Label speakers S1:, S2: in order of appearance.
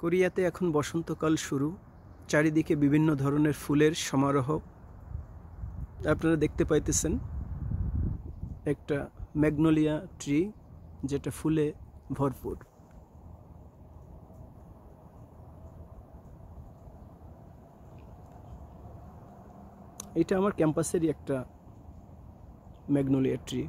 S1: কোরিয়াতে এখন বসন্তকাল শুরু চারিদিকে বিভিন্ন ধরনের ফুলের সমারোহ আপনারা দেখতে পাইতেছেন একটা ম্যাগনোলিয়া ট্রি যেটা ফুলে ভরপুর এটা আমার ক্যাম্পাসেরই একটা ম্যাগনোলিয়া ট্রি